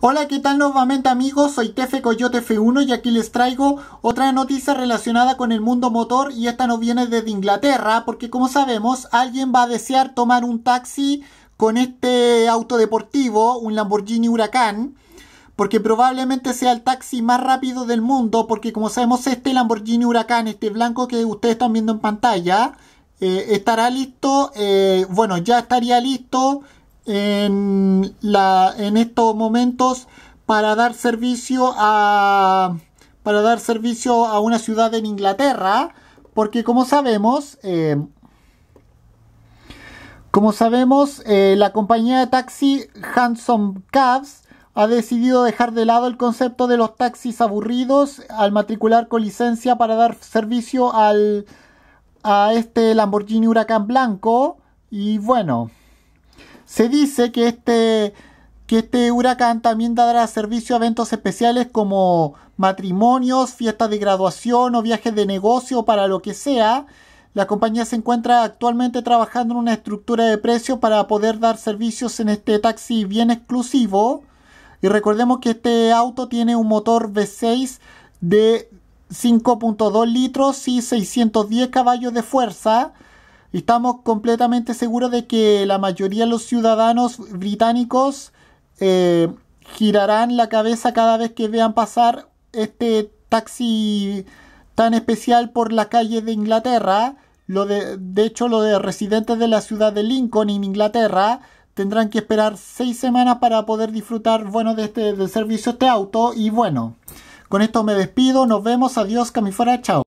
Hola, ¿qué tal nuevamente amigos? Soy Tefe Coyote F1 y aquí les traigo otra noticia relacionada con el mundo motor y esta nos viene desde Inglaterra porque como sabemos alguien va a desear tomar un taxi con este auto deportivo, un Lamborghini Huracán porque probablemente sea el taxi más rápido del mundo porque como sabemos este Lamborghini Huracán, este blanco que ustedes están viendo en pantalla eh, estará listo, eh, bueno ya estaría listo en, la, en estos momentos para dar servicio a para dar servicio a una ciudad en Inglaterra, porque como sabemos, eh, como sabemos, eh, la compañía de taxi Handsome Cabs ha decidido dejar de lado el concepto de los taxis aburridos al matricular con licencia para dar servicio al, a este Lamborghini Huracán Blanco. Y bueno. Se dice que este, que este huracán también dará servicio a eventos especiales como matrimonios, fiestas de graduación o viajes de negocio para lo que sea. La compañía se encuentra actualmente trabajando en una estructura de precios para poder dar servicios en este taxi bien exclusivo. Y recordemos que este auto tiene un motor V6 de 5.2 litros y 610 caballos de fuerza. Estamos completamente seguros de que la mayoría de los ciudadanos británicos eh, girarán la cabeza cada vez que vean pasar este taxi tan especial por las calles de Inglaterra. Lo de, hecho, los de residentes de la ciudad de Lincoln en Inglaterra tendrán que esperar seis semanas para poder disfrutar bueno, de este, del servicio de este auto. Y bueno, con esto me despido. Nos vemos. Adiós, Camifora. Chao.